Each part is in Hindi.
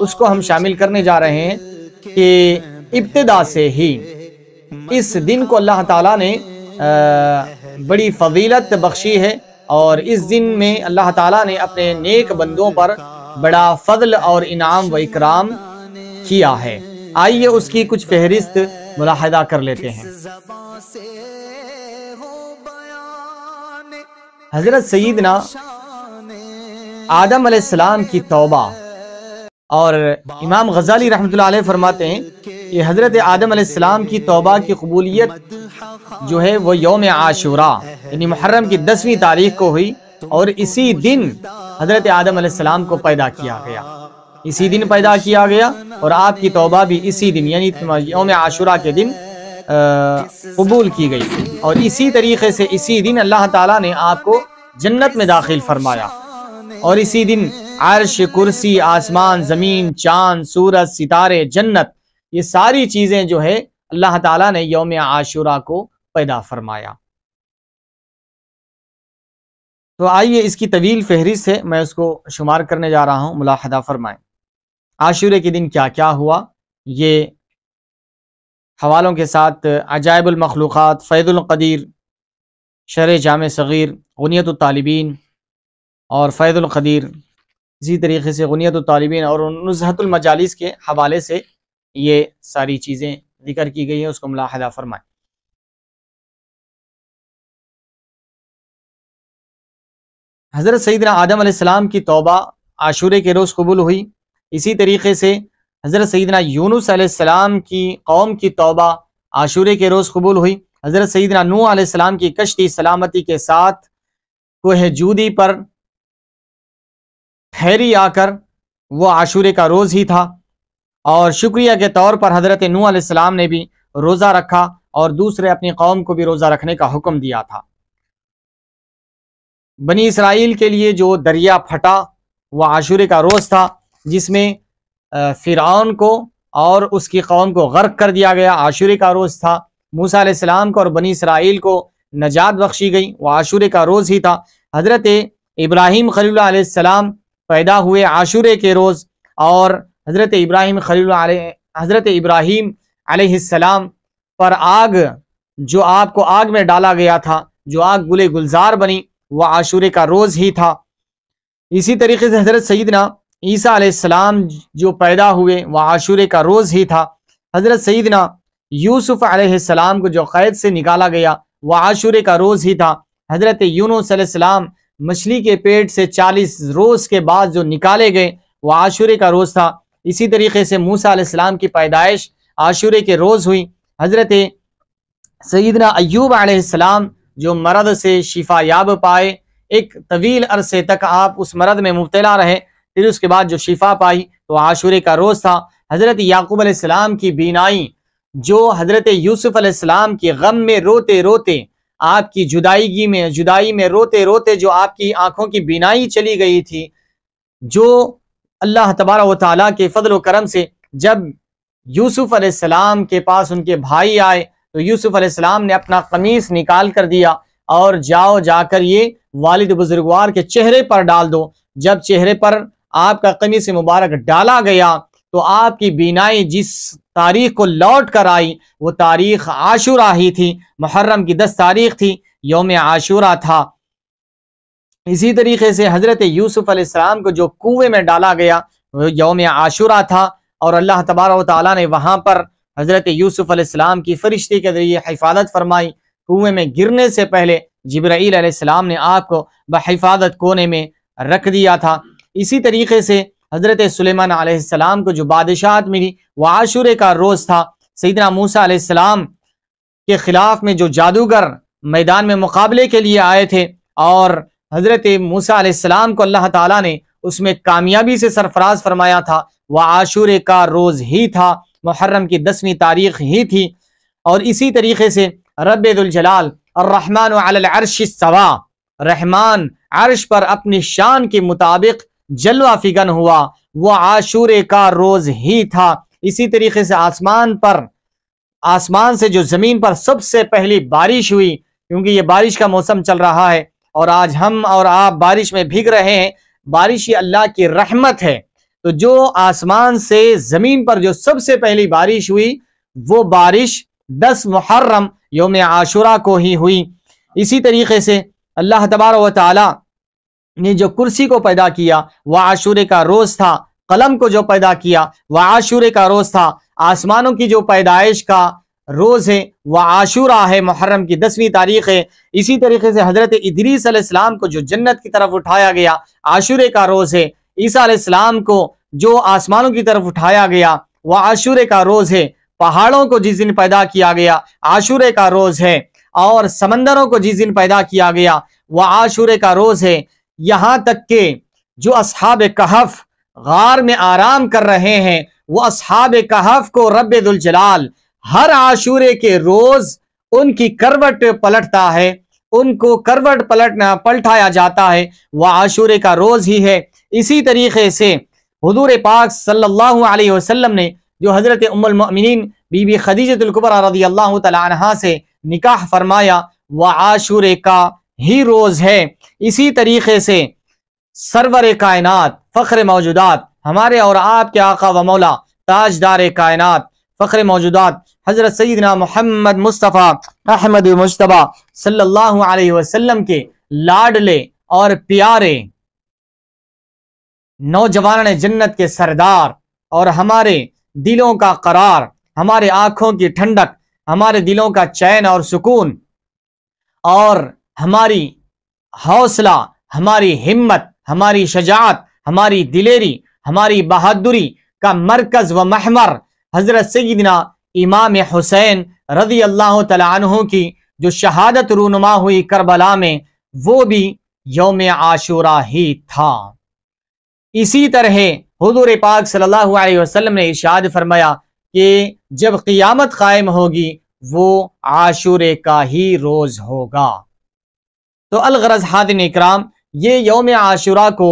उसको हम शामिल करने जा रहे हैं कि इब्तदा से ही इस दिन को अल्लाह ताला ने आ, बड़ी फजीलत बख्शी है और इस दिन में अल्लाह ताला ने अपने नेक बंदों पर बड़ा फजल और इनाम व इकराम किया है आइए उसकी कुछ फहरिस्त मुलाहदा कर लेते हैं हजरत सईदना आदम सलाम की तौबा और इमाम गजाली रहमत फरमाते हैं कि हज़रत आदम सलाम की तोबा की कबूलियत जो है वो योम आशुरा यानी मुहर्रम की दसवीं तारीख को हुई और इसी दिन हज़रत आदम सलाम को पैदा किया गया इसी दिन पैदा किया गया और आपकी तोबा भी इसी दिन यानी योम आशुरा के दिन कबूल की गई और इसी तरीके से इसी दिन अल्लाह ताला ने आपको जन्नत में दाखिल फरमाया और इसी दिन अर्श कुर्सी आसमान ज़मीन चांद सूरज सितारे जन्नत ये सारी चीज़ें जो है अल्लाह ताला ने योम आशुरा को पैदा फरमाया तो आइए इसकी तवील फहरिस्त है मैं उसको शुमार करने जा रहा हूँ मुलाहदा फरमाएं आशुरे के दिन क्या क्या हुआ ये हवालों के साथ अजायबुलमखलूक़ात फ़ैदुल्क़दीर शर जाम सग़ीर गनीत तालिबीन और फ़ैदुल्क़दीर इसी तरीके से गुनीत तालबिन और नजहतमजालिस के हवाले से ये सारी चीज़ें जिक्र की गई हैं उसको मुलाहदा फरमाएँ हज़रत सईदना आदम सलाम की तोबा आशूरे के रोज़ कबूल हुई इसी तरीके से हज़रत सैदना यूनुस की कौम की तोबा आशूरे के रोज़ कबूल हुई हज़रत सैदना नू सलाम की कश्ती सलामती के साथ कोह जूदी पर खैरी आकर वो आशूरे का रोज़ ही था और शुक्रिया के तौर पर हज़रत नू ने भी रोज़ा रखा और दूसरे अपनी कौम को भी रोज़ा रखने का हुक्म दिया था बनी इसराइल के लिए जो दरिया फटा वह आशूरे का रोज़ था जिसमें फ़िरौन को और उसकी कौम को गर्क कर दिया गया आशूरे का रोज़ था मूसा को और बनी इसराइल को नजात बख्शी गई वह आशूरे का रोज़ ही था हज़रत इब्राहिम खलील खलीसम पैदा हुए आशुरे के रोज़ और हज़रत इब्राहिम खलील हज़रत इब्राहिम आसमाम पर आग जो आपको आग में डाला गया था जो आग गुल गुलजार बनी वह आशुरे का रोज़ ही था इसी तरीके से हज़रत सईदना ईसा आसमाम जो पैदा हुए वह आशुरे का रोज़ ही था हज़रत सईदना यूसुफ आसमाम को जो क़ैद से निकाला गया वह आशुरे का रोज़ ही था हज़रत यूनुसम मछली के पेट से चालीस रोज के बाद जो निकाले गए वो आशूरे का रोज था इसी तरीके से मूसा की पैदाइश आशूरे के रोज हुई हजरत सईदना अयूब अलैहिस्सलाम जो मरद से शिफा याब पाए एक तवील अरसे तक आप उस मरद में मुबतला रहे फिर उसके बाद जो शिफा पाई तो आशूरे का रोज़ था हज़रत याकूब अलैहिस्सलाम की बीनाई जो हज़रत यूसुफ अलैहिस्सलाम के गम में रोते रोते आपकी जुदाईगी में जुदाई में रोते रोते जो आपकी आंखों की बीनाई चली गई थी जो अल्लाह तबारा व के फजल करम से जब यूसुफ अलैहिस्सलाम के पास उनके भाई आए तो यूसुफ अलैहिस्सलाम ने अपना कमीज निकाल कर दिया और जाओ जाकर ये वालिद बुजुर्गवार के चेहरे पर डाल दो जब चेहरे पर आपका कमीज मुबारक डाला गया तो आपकी बीनाई जिस तारीख को लौट कर आई वो तारीख आशूरा ही थी मुहर्रम की दस तारीख थी योम आशूरा था इसी तरीके से हज़रत यूसुफ़ अलैहिस्सलाम को जो कुएं में डाला गया वो योम आशूरा था और अल्लाह तबारा ताली ने वहाँ पर हज़रत यूसुफ़ अलैहिस्सलाम की फ़रिश्ते के ज़रिए हिफाजत फरमाई कुएं में गिरने से पहले जबराईल अलैहिस्सलाम ने आपको बहिफाजत कोने में रख दिया था इसी तरीके से हज़रत सुलेमान आसमाम को जो बादशाहत मिली वह आशुरे का रोज़ था सईदना मूसा आसमाम के ख़िलाफ़ में जो जादूगर मैदान में मुकाबले के लिए आए थे और हज़रत मूसा आलाम को अल्लाह ताला ने उसमें कामयाबी से सरफराज फरमाया था वह आशूर का रोज़ ही था मुहर्रम की दसवीं तारीख ही थी और इसी तरीके से रबाल रहमान अरश सवा रहमान अरश पर अपनी शान के मुताबिक जलवा फिगन हुआ वह आशूरे का रोज ही था इसी तरीके से आसमान पर आसमान से जो जमीन पर सबसे पहली बारिश हुई क्योंकि ये बारिश का मौसम चल रहा है और आज हम और आप बारिश में भीग रहे हैं बारिश ही अल्लाह की रहमत है तो जो आसमान से जमीन पर जो सबसे पहली बारिश हुई वो बारिश दस मुहर्रम योम आशुरा को ही हुई इसी तरीके से अल्लाह तबारा वाली ने जो कुर्सी को पैदा किया वह आशूरे का रोज था कलम को जो पैदा किया वह आशूरे का रोज था आसमानों की जो पैदाइश का रोज है वह आशूरा है मुहर्रम की दसवीं तारीख है इसी तरीके से हजरत इदरीस अलैहिस्सलाम को जो जन्नत की तरफ उठाया गया आशूरे का रोज है ईसा अलैहिस्सलाम को जो आसमानों की तरफ उठाया गया वह आशूरे का रोज है पहाड़ों को जिस दिन पैदा किया गया आशूरे का रोज है और समंदरों को जिस दिन पैदा किया गया वह आशूरे का रोज है यहाँ तक के जो असहाब कहफ गार में आराम कर रहे हैं वो असहाब कहफ को रब दुलजलाल हर आशूरे के रोज उनकी करवट पलटता है उनको करवट पलटना पलटाया जाता है वह आशूरे का रोज ही है इसी तरीके से हजूर पाक सल्लल्लाहु अलैहि वसल्लम ने जो हज़रत उमल उम्मिन बीबी खदीजतुल्कुबरा रजी अल्लाह तला से निकाह फरमाया वह आशूरे का ही रोज है इसी तरीके से सरवर कायनात फ़ख्र मौजूदात हमारे और आपके आका व मौला ताजदार कायनात फ़ख्र मौजूदात हज़रत सईदना मोहम्मद मुस्तफ़ा अहमद मुशतबा सल्लल्लाहु अलैहि वसल्लम के लाडले और प्यारे नौजवान जन्नत के सरदार और हमारे दिलों का करार हमारे आँखों की ठंडक हमारे दिलों का चैन और सुकून और हमारी हौसला हमारी हिम्मत हमारी शजात हमारी दिलेरी हमारी बहादुरी का मरकज व महमर हजरत सदना इमाम हुसैन रजी अल्लाह तु की जो शहादत रूनुमा हुई करबला में वो भी योम आशूरा ही था इसी तरह हजूर पाक सल्लल्लाहु अलैहि वसल्लम ने इशाद फरमाया कि जब क़ियामत कायम होगी वो आशूरे का ही रोज़ होगा तो अलगरज हादिन इक्राम ये योम आशुरा को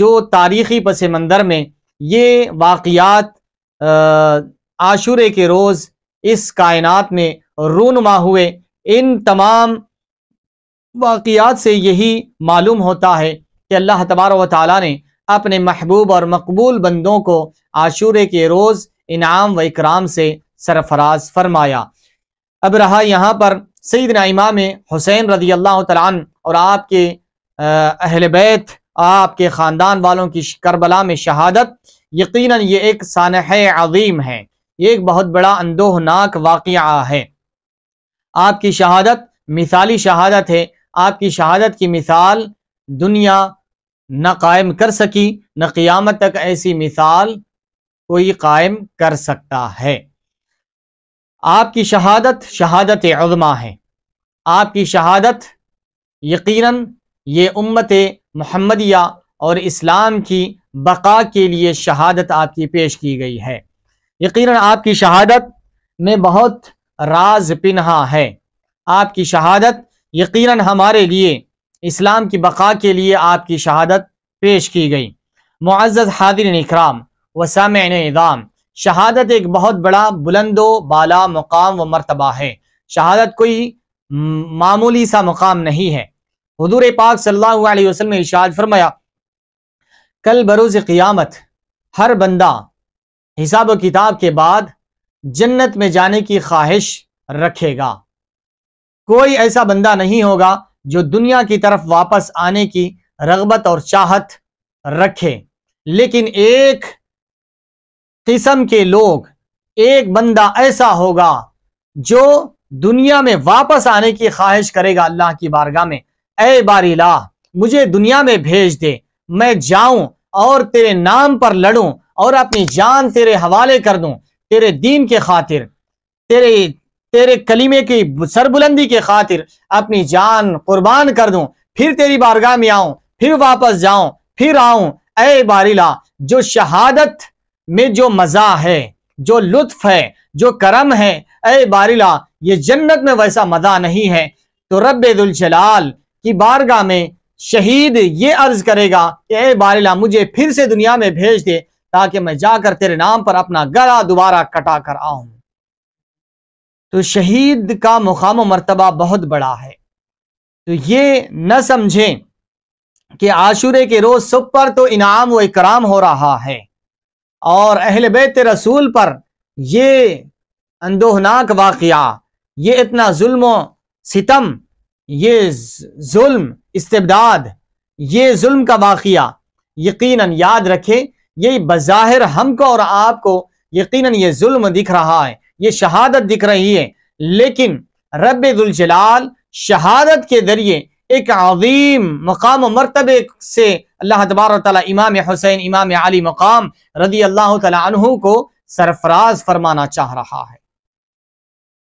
जो तारीखी पस मंदर में ये वाकियात आशुरे के रोज़ इस कायनात में रूनमा हुए इन तमाम वाक़ात से यही मालूम होता है कि अल्लाह तबार ताली ने अपने महबूब और मकबूल बंदों को आशूरे के रोज़ इनाम व इकराम से सरफराज फरमाया अब रहा यहाँ पर सईद सईदना इमाम हुसैन रदी अल्लाह तन और आपके अहल बैत आपके ख़ानदान वालों की करबला में शहादत यकीनन ये एक सानह अजीम है ये एक बहुत बड़ा अंदोहनाक वाक़ है आपकी शहादत मिसाली शहादत है आपकी शहादत की मिसाल दुनिया न कायम कर सकी न क़ियामत तक ऐसी मिसाल कोई कायम कर सकता है आपकी शहादत शहादत उज़मा है आपकी शहादत यकीनन ये उम्मत महमदिया और इस्लाम की बका के लिए शहादत आपकी पेश की गई है यकीनन आपकी शहादत में बहुत राज पिन्हा है आपकी शहादत यकीनन हमारे लिए इस्लाम की बका के लिए आपकी शहादत पेश की गई मुआज़ हादिर इकराम वसाम निज़ाम शहादत एक बहुत बड़ा बुलंदो बाला मुकाम व मरतबा है शहादत कोई मामूली सा मुकाम नहीं है हजूर पाक सल्लल्लाहु अलैहि वसल्लम ने इशाद फरमाया कल बरोज क़ियामत हर बंदा हिसाब किताब के बाद जन्नत में जाने की ख्वाहिश रखेगा कोई ऐसा बंदा नहीं होगा जो दुनिया की तरफ वापस आने की रगबत और चाहत रखे लेकिन एक किस्म के लोग एक बंदा ऐसा होगा जो दुनिया में वापस आने की ख्वाहिश करेगा अल्लाह की बारगाह में ए बारीला मुझे दुनिया में भेज दे मैं जाऊं और तेरे नाम पर लड़ूं और अपनी जान तेरे हवाले कर दूं तेरे दीन के खातिर तेरे तेरे कलीमे की सरबुलंदी के खातिर अपनी जान कुर्बान कर दूं फिर तेरी बारगाह में आऊं फिर वापस जाऊं फिर आऊं ए बारीला जो शहादत में जो मजा है जो लुत्फ है जो करम है अय बारिला ये जन्नत में वैसा मजा नहीं है तो रबाल की बारगाह में शहीद ये अर्ज करेगा कि अय बारिला मुझे फिर से दुनिया में भेज दे ताकि मैं जाकर तेरे नाम पर अपना गला दोबारा कटा कर आऊं तो शहीद का मुकाम मरतबा बहुत बड़ा है तो ये न समझें कि आशुरे के रोज सब पर तो इनाम व इकराम हो रहा है और अहल बैत रसूल पर ये अंदोहनाक वाक़ ये इतना जुल्म सितम ये जुल्म इस्तेबदाद ये जुल्म का वाक़ यकीनन याद रखें ये बज़ाहिर हमको और आपको यकीनन ये जुल्म दिख रहा है ये शहादत दिख रही है लेकिन रब जलाल शहादत के जरिए एक अजीम मकाम मरतबे से अल्लाह तबार इमाम हुसैन इमाम अली मकाम रदी अल्लाह तला को सरफराज फरमाना चाह रहा है